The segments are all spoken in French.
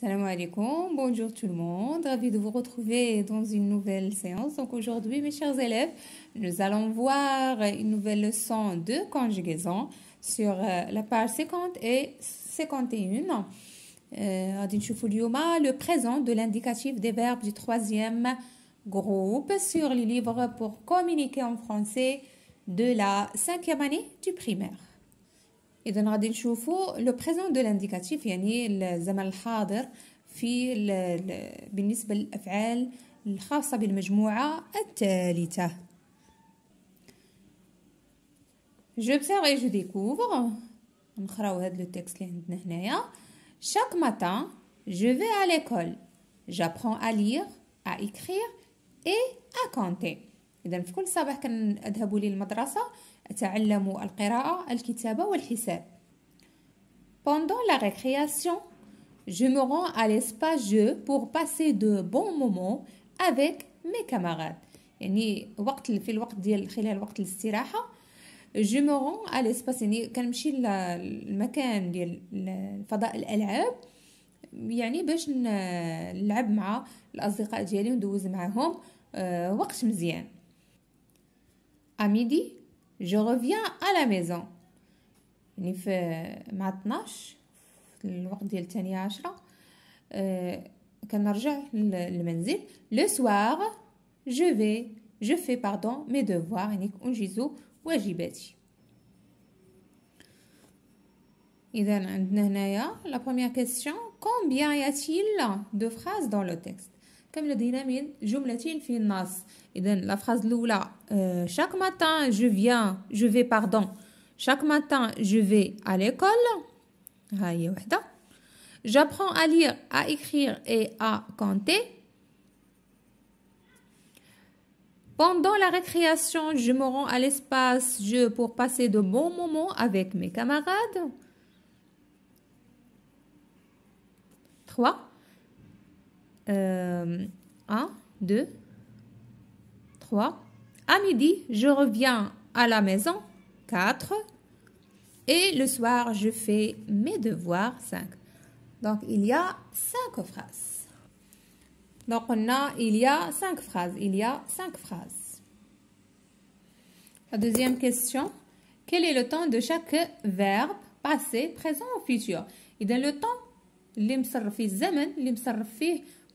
Salam alaikum, bonjour tout le monde, ravi de vous retrouver dans une nouvelle séance. Donc aujourd'hui, mes chers élèves, nous allons voir une nouvelle leçon de conjugaison sur euh, la page 50 et 51. Euh, le présent de l'indicatif des verbes du troisième groupe sur les livres pour communiquer en français de la cinquième année du primaire. اذا غادي نشوفوا لو بريزون دو لانديكاتيف يعني الزمن الحاضر في بالنسبه للافعال الخاصه بالمجموعه الثالثه j'observe اي جو découvre نقراو هاد لو تيكست اللي عندنا هنايا شاك ماتان جو في ا ليكول جابرون ا lire ا écrire اي ا كونتي اذا في كل صباح كنذهب للمدرسه أتعلم القراءة الكتابة والحساب Pendant la récréation, je me rends à l'espace jeu pour passer de bons moments avec mes camarades. يعني وقت في الوقت ديال خلال وقت الاستراحه je me rends à l'espace يعني كنمشي للمكان ديال فضاء الالعاب يعني باش نلعب مع الاصدقاء ديالي وندوز معاهم آه، وقت مزيان اميدي Je reviens à la maison. Euh, Il fait le soir, je vais, je fais pardon mes devoirs. Il La première question. Combien y a-t-il de phrases dans le texte? comme لدينا من جملتين في النص اذا لا فراز الاولى chaque matin je viens je vais pardon chaque matin je vais à l'école ها هي وحده j'apprends à lire à écrire et à compter Pendant la récréation, je me rends à l'espace jeu pour passer de bons moments avec mes camarades. 3. 1, 2, 3. À midi, je reviens à la maison 4. Et le soir, je fais mes devoirs 5. Donc, il y a 5 phrases. Donc, on a, il y a 5 phrases. Il y a 5 phrases. La deuxième question. Quel est le temps de chaque verbe passé, présent ou futur Et dans le temps,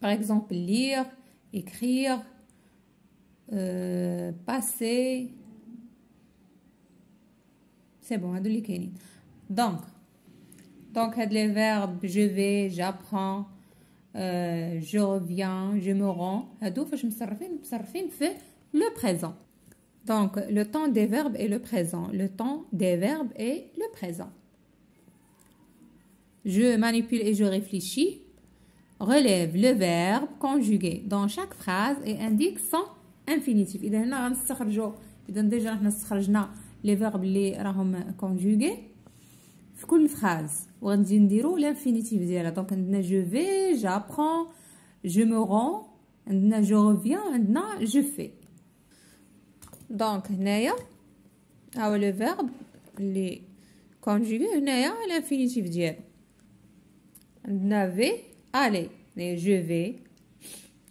Par exemple, lire, écrire, euh, passer. C'est bon, hein, les Donc, donc les verbes je vais, j'apprends, euh, je reviens, je me rends. je me fait le présent. Donc, le temps des verbes est le présent. Le temps des verbes est le présent. Je manipule et je réfléchis relève le verbe conjugué dans chaque phrase et indique son infinitif. Et là, on a déjà déjà les verbes les rahom conjugués. Chaque phrase, on va dire l'infinitif. Donc, je vais, j'apprends, je me rends, je reviens, je fais. Donc, naya, le verbe conjugué, naya l'infinitif. On avait aller je vais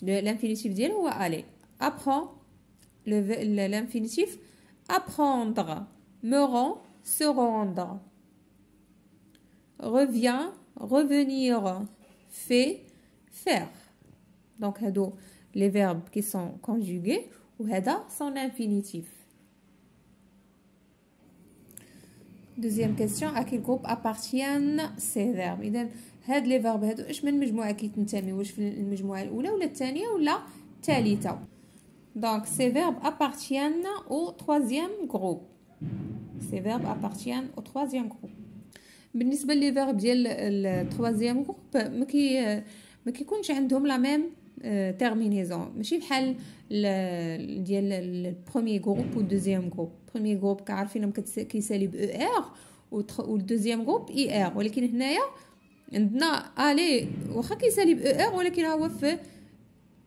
l'infinitif dit, ou aller apprends l'infinitif apprendre me rend se rendre revient revenir fait faire donc les verbes qui sont conjugués ou sont l'infinitif دوزيام كيستيون ا كيل جروب ابارتيان سي فيرب اذا هاد لي فيرب هادو اش من مجموعه كيتنتمي واش في المجموعه الاولى ولا الثانيه ولا الثالثه دونك سي فيرب ابارتيان او تروازيام جروب سي فيرب ابارتيان او تروازيام جروب بالنسبه لي فيرب ديال التروازيام جروب ما كي ما كيكونش عندهم لا ميم تيرمينيزون euh, ماشي بحال ديال البروميي جروب والدوزيام جروب برومي جروب كعارفينهم كيسالي ب او ار والدوزيام جروب اي ار ولكن هنايا عندنا الي واخا كيسالي ب او e ار ولكن هو في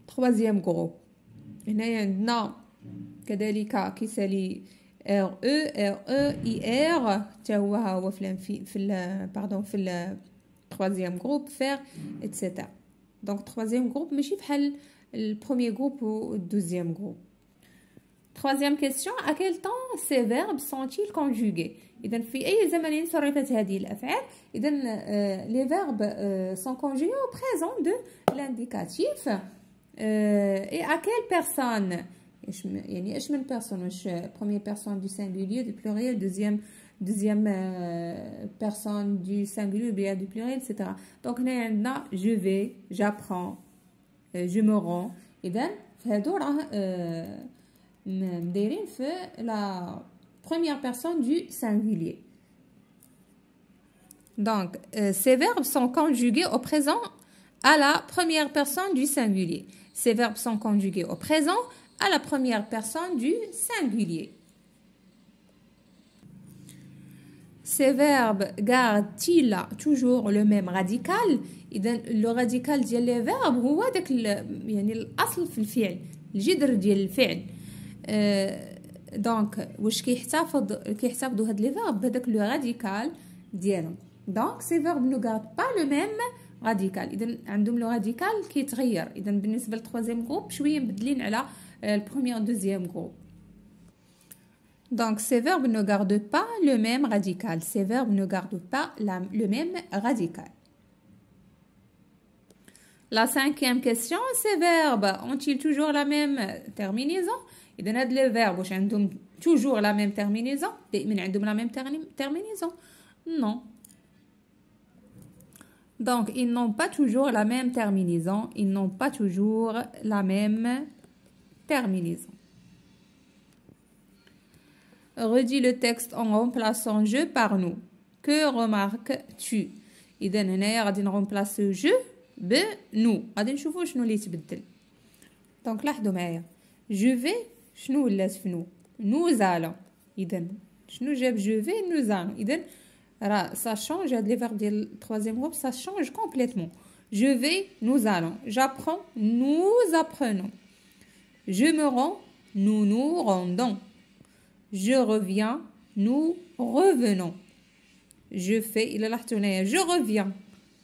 تخوازيام جروب هنايا عندنا كذلك كيسالي ار او ار او اي ار حتى هو هو في في باردون في التخوازيام جروب فير اتسيتيرا Donc, troisième groupe, Mishif, le premier groupe ou le deuxième groupe. Troisième question, à quel temps ces verbes sont-ils conjugués euh, Les verbes euh, sont conjugués au présent de l'indicatif euh, et à quelle personne première personne du singulier, du pluriel, deuxième personne deuxième euh, personne du singulier ou bien du pluriel, etc. Donc, là, je vais, j'apprends, euh, je me rends. Et bien, « je la première personne du singulier. Donc, euh, ces verbes sont conjugués au présent à la première personne du singulier. Ces verbes sont conjugués au présent à la première personne du singulier. ces verbes gardent تيلا toujours لو ميم راديكال اذا لو راديكال ديال لي فيرب هو داك يعني الاصل في الفعل الجذر ديال الفعل أه دونك واش كيحتفظ كيحتفظوا هاد لي فيرب بهذاك لو راديكال ديالهم دونك سي فيرب نو غارد با لو ميم راديكال اذا عندهم لو راديكال كيتغير اذا بالنسبه للتروازيام جروب شويه مبدلين على آه، البروميير دوزيام جروب Donc, ces verbes ne gardent pas le même radical. Ces verbes ne gardent pas le même radical. La cinquième question, ces verbes ont-ils toujours la même terminaison Et de les verbes ont toujours la même terminaison ont la même terminaison Non. Donc, ils n'ont pas toujours la même terminaison. Ils n'ont pas toujours la même terminaison. Redis le texte en remplaçant je par nous. Que remarques-tu iden donc, on remplace remplacer je par nous. On va voir ce qui Donc Donc, Je vais, ce qui se nous. Nous allons. nous donc, je vais, nous allons. donc, ça change, les verbes du troisième groupe, ça change complètement. Je vais, nous allons. J'apprends, nous apprenons. Je me rends, nous nous rendons. Je reviens. Nous revenons. Je fais. Il a Je reviens.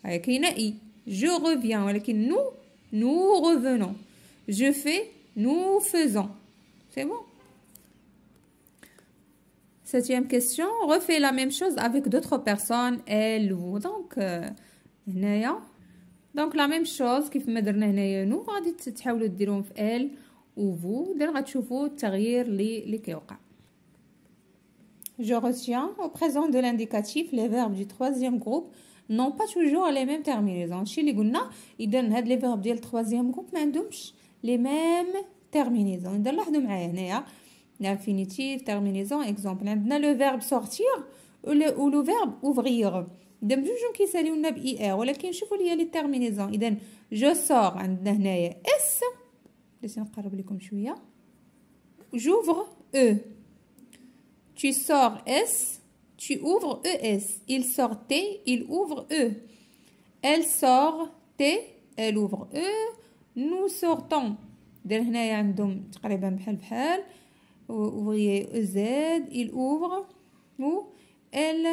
Avec une i. Je reviens. Avec nous. Nous revenons. Je fais. Nous faisons. C'est bon. Septième question. Refais la même chose avec d'autres personnes. Elle ou. Donc, euh, donc la même chose qui fait nous, nous nous غادي elle vous. Je retiens au présent de l'indicatif les verbes du troisième groupe n'ont pas toujours les mêmes terminaisons. Chez les Gouna, ils donnent les verbes du troisième groupe, mais les mêmes terminaisons. Ils donnent l'infinitif, terminaison, exemple. Maintenant, hein, le verbe sortir ou le, ou le verbe ouvrir. دم جوجهم كيساليو لنا بإي آر ولكن شوفوا لي لي تيرمينيزون اذا جو سور عندنا هنايا إس باش نقرب لكم J'ouvre جوفغ E. Tu sors S, tu ouvres ES. Il sort T, il ouvre E. Elle sort T, elle ouvre E. Nous sortons. Ouvriez EZ, il ouvre. Ou elle,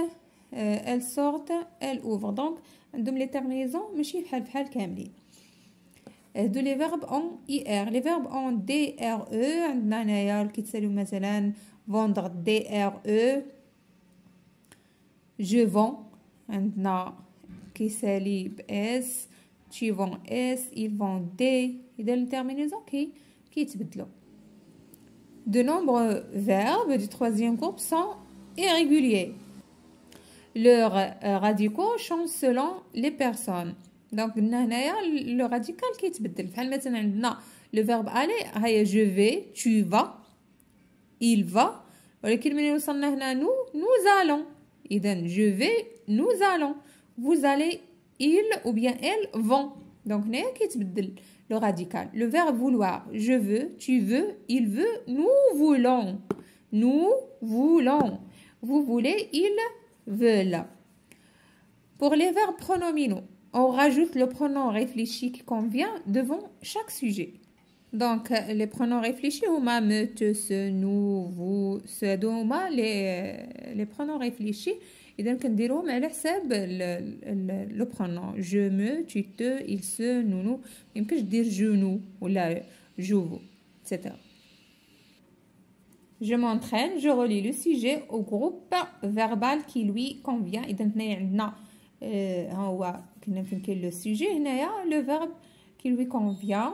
euh, elle sort, elle ouvre. Donc, les terminaisons, euh, de les verbes en IR. Les verbes en DRE, عندنا هنايا كيتساليو مثلا vendre DRE je vends عندنا vends S. Ils vends S. il vend terminaison اذا qui كي كيتبدلوا De nombreux verbes du troisième groupe sont irréguliers. Leurs euh, radicaux changent selon les personnes. Donc, le radical qui est Le verbe aller, je vais, tu vas, il va nous allons je vais nous allons vous allez il ou bien elle vont donc كيتبدل le radical le verbe vouloir je veux tu veux il veut nous voulons nous voulons vous voulez ils veulent pour les verbes pronominaux on rajoute le pronom réfléchi qui convient devant chaque sujet donc, les pronoms réfléchis, ou ma, me, te, ce, nous, vous, ce, ma, les, pronoms réfléchis, et donc, on mais le, le, pronom. Je, me, tu, te, il, se, nous, nous. On puis, je je, nous, ou là, e, je, vous, etc. Je m'entraîne, je relis le sujet au groupe verbal qui lui convient. Et donc, on euh, voit le sujet, le verbe qui lui convient.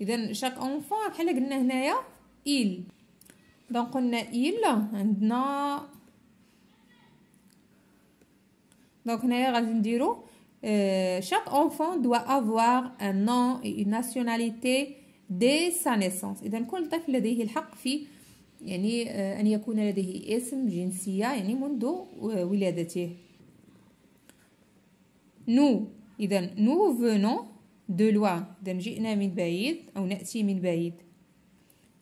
اذا شاك اونفون بحال قلنا هنايا ايل دونك قلنا ايل عندنا دونك هنايا غادي نديرو شاك اونفون دو افوار ان نون اي ناسيوناليتي دي سا نيسونس اذا كل طفل لديه الحق في يعني آه، ان يكون لديه اسم جنسيه يعني منذ آه، ولادته نو اذا نو فونون دو لوا إذا جئنا من بعيد أو نأتي من بعيد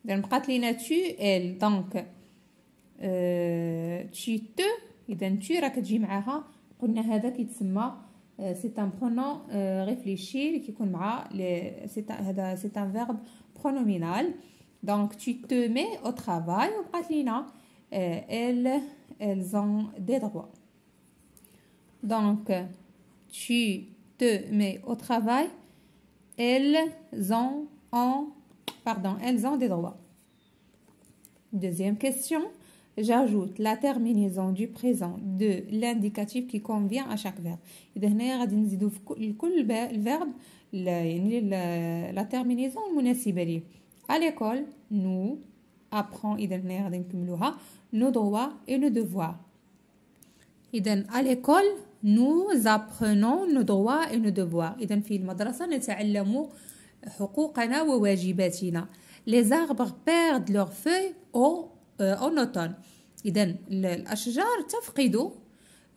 إذا بقات لينا تو إل دونك تشي تو إذا تو راك تجي معاها قلنا هذا كيتسمى سي ان برونون ريفليشي اللي كيكون مع هذا سي ان فيرب برونومينال دونك تو تو مي أو ترافاي وبقات لينا إل إلز أون دي دروا دونك tu te mets au travail Elles ont, pardon, elles ont des droits. Deuxième question. J'ajoute la terminaison du présent de l'indicatif qui convient à chaque verbe. Dernière, هنايا verbe terminaison À l'école, nous apprenons nos droits et nos devoirs. إذا à l'école nous apprenons nos droits et nos devoirs إذا في المدرسة نتعلم حقوقنا وواجباتنا les arbres perdent leurs feuilles au en automne إذا الأشجار تفقد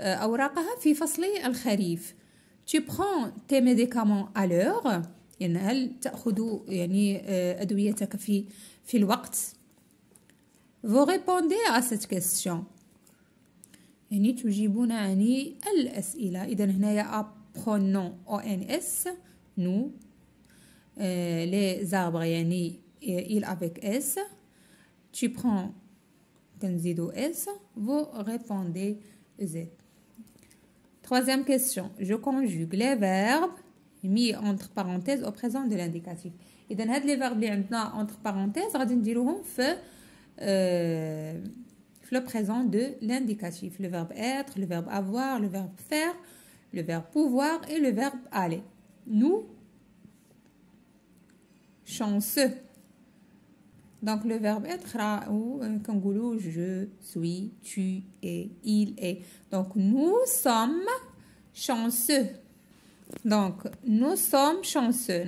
أوراقها في فصل الخريف tu prends tes médicaments à l'heure يعني هل تأخذ يعني أدويتك في في الوقت vous répondez à cette question يعني تجيبون عن الأسئلة إذا هنايا on, ONS nous les arbres il avec S tu prends تنزيدو S vous répondez Z Troisième question. Je conjugue les verbes mis entre parenthèses au présent de l'indicatif. إذا les verbes entre parenthèses غادي نديروهم le présent de l'indicatif, le verbe être, le verbe avoir, le verbe faire, le verbe pouvoir et le verbe aller. Nous, chanceux. Donc le verbe être ou euh, kangourou, je suis, tu es, il est. Donc nous sommes chanceux. Donc nous sommes chanceux.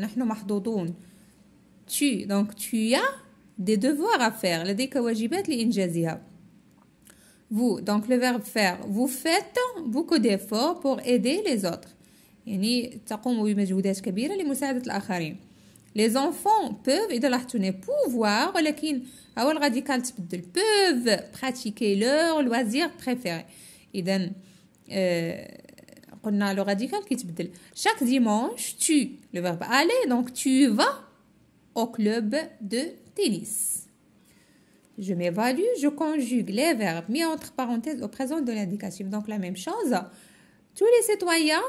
Tu donc tu as des devoirs à faire. les vous. Donc, le verbe faire. Vous faites beaucoup d'efforts pour aider les autres. Les enfants peuvent de لاحظتوني pouvoir radical peuvent pratiquer leur loisir préféré. Euh, le قلنا radical le radical, Chaque dimanche tu le verbe aller donc tu vas au club de tennis. Je m'évalue, je conjugue les verbes mis entre parenthèses au présent de l'indicatif. Donc la même chose. Tous les citoyens,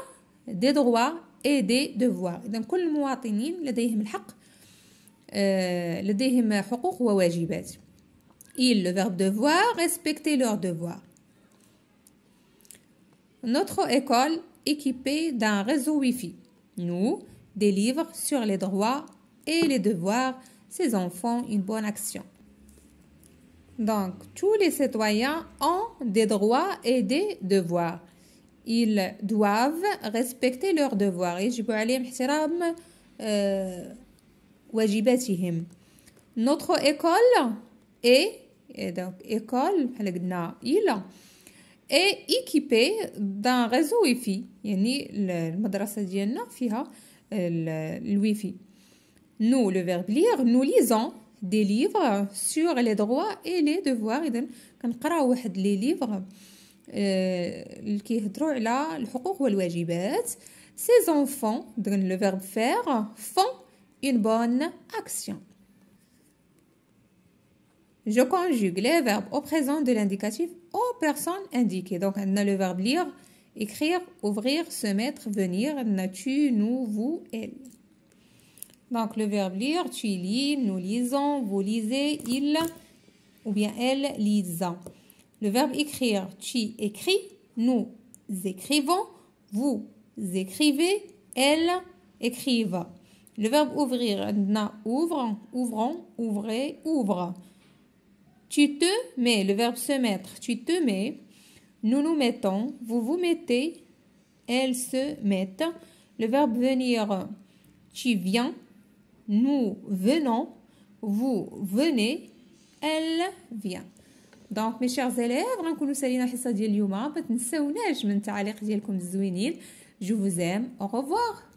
des droits et des devoirs. Donc tous le verbe devoir, respecter leurs devoirs. Notre école équipée d'un réseau Wi-Fi. Nous, des livres sur les droits et les devoirs. Ces enfants, une bonne action. Donc, tous les citoyens ont des droits et des devoirs. Ils doivent respecter leurs devoirs. et je peux obligations. Euh, Notre école est donc école est équipée d'un réseau euh, Wi-Fi. Nous, le verbe lire, nous lisons des livres sur les droits et les devoirs اذا livres واحد لي droits, اللي droits على الحقوق والواجبات ces enfants dans le verbe faire font une bonne action Je conjugue les verbes au présent de l'indicatif aux personnes indiquées. Donc, on a le verbe lire, écrire, ouvrir, se mettre, venir, na, tu, nous, vous, elle. Donc, le verbe lire, tu lis, nous lisons, vous lisez, il ou bien elle lise. Le verbe écrire, tu écris, nous écrivons, vous écrivez, elle écrive. Le verbe ouvrir, na ouvre, ouvrons, ouvrez, ouvre. Tu te mets, le verbe se mettre, tu te mets, nous nous mettons, vous vous mettez, elles se mettent. Le verbe venir, tu viens, nous venons, vous venez, elle vient. Donc, mes chers élèves, nous allons saluer la hissa de l'humain. Peut-être que nous allons vous aimer. Je vous aime. Au revoir.